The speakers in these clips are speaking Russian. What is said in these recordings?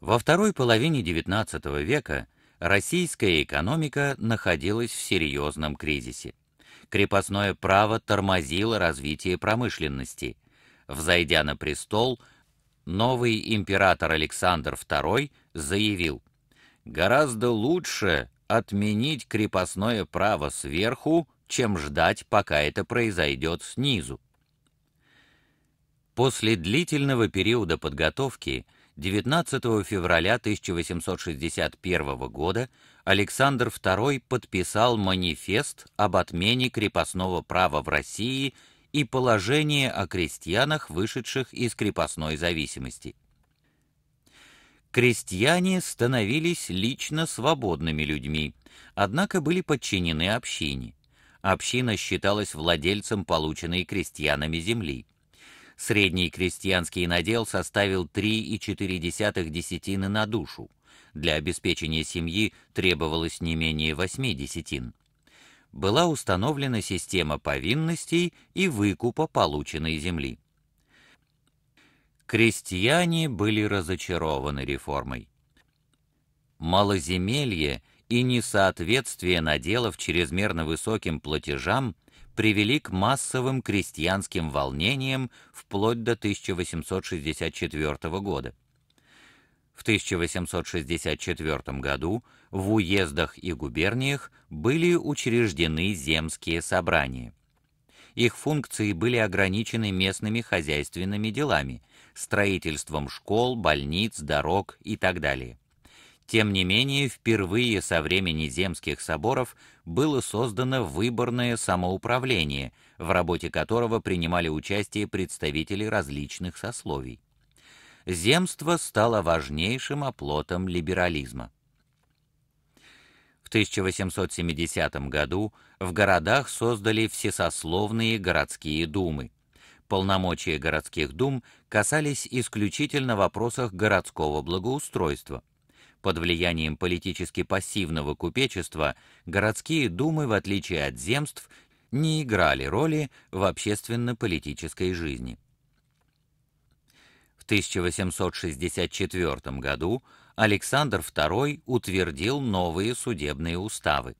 Во второй половине XIX века российская экономика находилась в серьезном кризисе. Крепостное право тормозило развитие промышленности. Взойдя на престол, новый император Александр II заявил: "Гораздо лучше отменить крепостное право сверху, чем ждать, пока это произойдет снизу". После длительного периода подготовки 19 февраля 1861 года Александр II подписал манифест об отмене крепостного права в России и положение о крестьянах, вышедших из крепостной зависимости. Крестьяне становились лично свободными людьми, однако были подчинены общине. Община считалась владельцем полученной крестьянами земли. Средний крестьянский надел составил 3,4 десятины на душу. Для обеспечения семьи требовалось не менее 8 десятин. Была установлена система повинностей и выкупа полученной земли. Крестьяне были разочарованы реформой. Малоземелье и несоответствие наделов чрезмерно высоким платежам – привели к массовым крестьянским волнениям вплоть до 1864 года. В 1864 году в уездах и губерниях были учреждены земские собрания. Их функции были ограничены местными хозяйственными делами, строительством школ, больниц, дорог и так далее. Тем не менее, впервые со времени земских соборов было создано выборное самоуправление, в работе которого принимали участие представители различных сословий. Земство стало важнейшим оплотом либерализма. В 1870 году в городах создали всесословные городские думы. Полномочия городских дум касались исключительно вопросов городского благоустройства – под влиянием политически пассивного купечества городские думы, в отличие от земств, не играли роли в общественно-политической жизни. В 1864 году Александр II утвердил новые судебные уставы.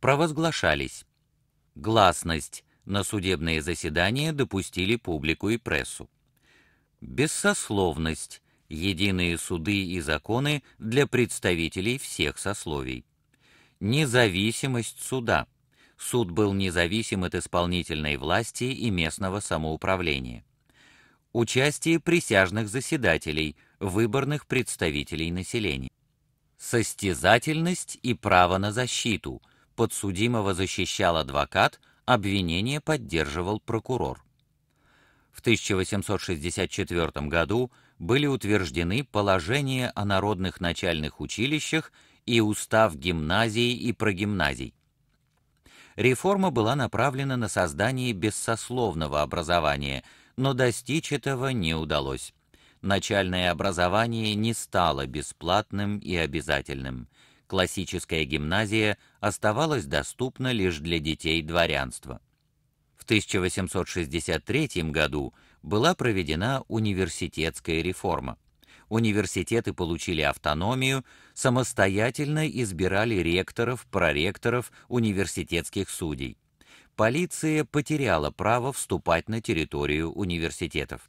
Провозглашались гласность на судебные заседания допустили публику и прессу. Бессословность единые суды и законы для представителей всех сословий. Независимость суда. Суд был независим от исполнительной власти и местного самоуправления. Участие присяжных заседателей, выборных представителей населения. Состязательность и право на защиту. Подсудимого защищал адвокат, обвинение поддерживал прокурор. В 1864 году были утверждены положения о народных начальных училищах и устав гимназий и прогимназий. Реформа была направлена на создание бессословного образования, но достичь этого не удалось. Начальное образование не стало бесплатным и обязательным. Классическая гимназия оставалась доступна лишь для детей дворянства. В 1863 году была проведена университетская реформа. Университеты получили автономию, самостоятельно избирали ректоров, проректоров, университетских судей. Полиция потеряла право вступать на территорию университетов.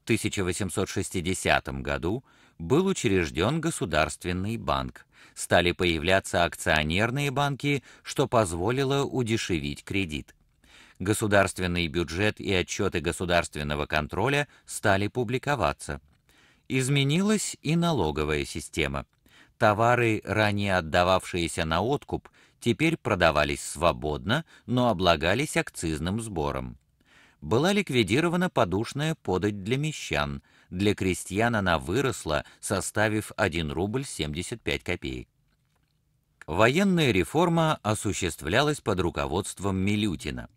В 1860 году был учрежден Государственный банк. Стали появляться акционерные банки, что позволило удешевить кредит государственный бюджет и отчеты государственного контроля стали публиковаться. Изменилась и налоговая система. Товары, ранее отдававшиеся на откуп, теперь продавались свободно, но облагались акцизным сбором. Была ликвидирована подушная подать для мещан, для крестьян она выросла, составив 1 рубль 75 копеек. Военная реформа осуществлялась под руководством Милютина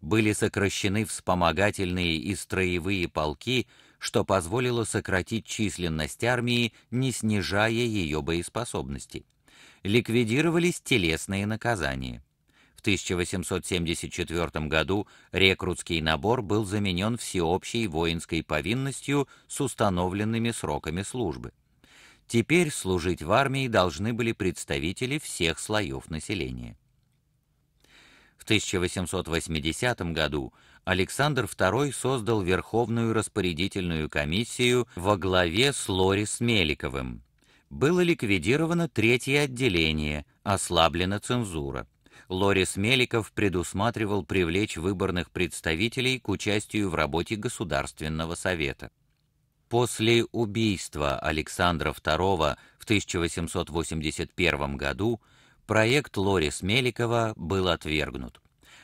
были сокращены вспомогательные и строевые полки, что позволило сократить численность армии, не снижая ее боеспособности. Ликвидировались телесные наказания. В 1874 году рекрутский набор был заменен всеобщей воинской повинностью с установленными сроками службы. Теперь служить в армии должны были представители всех слоев населения. В 1880 году Александр II создал Верховную распорядительную комиссию во главе с Лорис Меликовым. Было ликвидировано третье отделение, ослаблена цензура. Лорис Меликов предусматривал привлечь выборных представителей к участию в работе Государственного совета. После убийства Александра II в 1881 году Проект Лорис Меликова был отвергнут.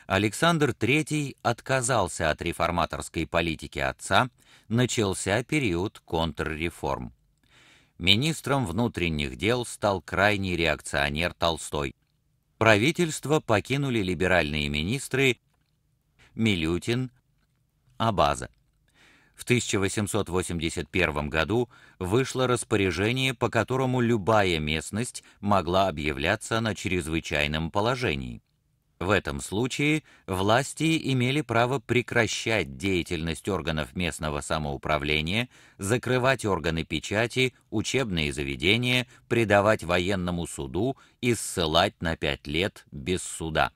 Александр III отказался от реформаторской политики отца, начался период контрреформ. Министром внутренних дел стал крайний реакционер Толстой. Правительство покинули либеральные министры Милютин, Абаза. В 1881 году вышло распоряжение, по которому любая местность могла объявляться на чрезвычайном положении. В этом случае власти имели право прекращать деятельность органов местного самоуправления, закрывать органы печати, учебные заведения, предавать военному суду и ссылать на пять лет без суда.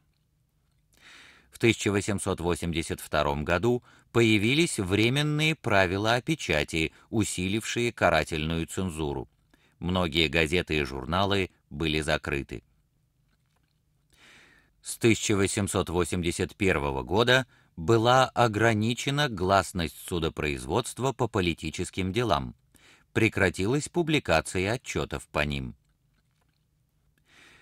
В 1882 году появились временные правила о печати, усилившие карательную цензуру. Многие газеты и журналы были закрыты. С 1881 года была ограничена гласность судопроизводства по политическим делам. Прекратилась публикация отчетов по ним.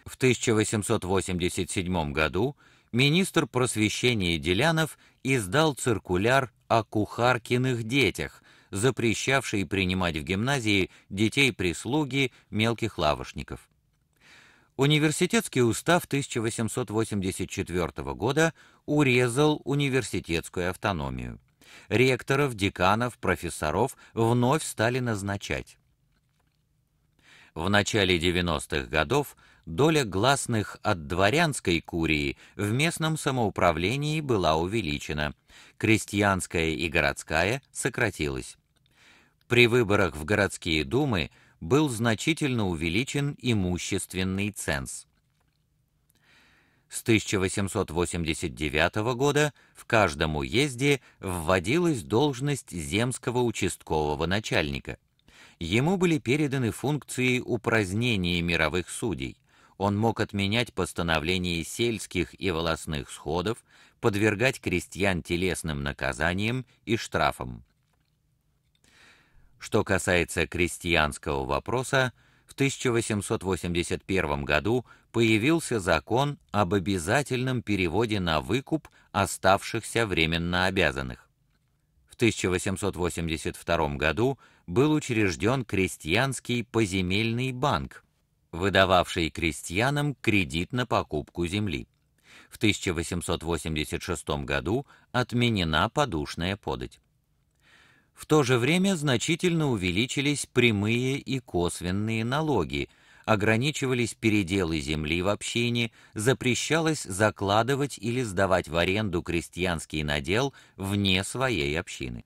В 1887 году министр просвещения Делянов издал циркуляр о кухаркиных детях, запрещавший принимать в гимназии детей-прислуги, мелких лавочников. Университетский устав 1884 года урезал университетскую автономию. Ректоров, деканов, профессоров вновь стали назначать. В начале 90-х годов доля гласных от дворянской курии в местном самоуправлении была увеличена, крестьянская и городская сократилась. При выборах в городские думы был значительно увеличен имущественный ценз. С 1889 года в каждом уезде вводилась должность земского участкового начальника. Ему были переданы функции упразднения мировых судей, он мог отменять постановления сельских и волосных сходов, подвергать крестьян телесным наказаниям и штрафам. Что касается крестьянского вопроса, в 1881 году появился закон об обязательном переводе на выкуп оставшихся временно обязанных. В 1882 году был учрежден крестьянский поземельный банк, выдававший крестьянам кредит на покупку земли. В 1886 году отменена подушная подать. В то же время значительно увеличились прямые и косвенные налоги, ограничивались переделы земли в общине, запрещалось закладывать или сдавать в аренду крестьянский надел вне своей общины.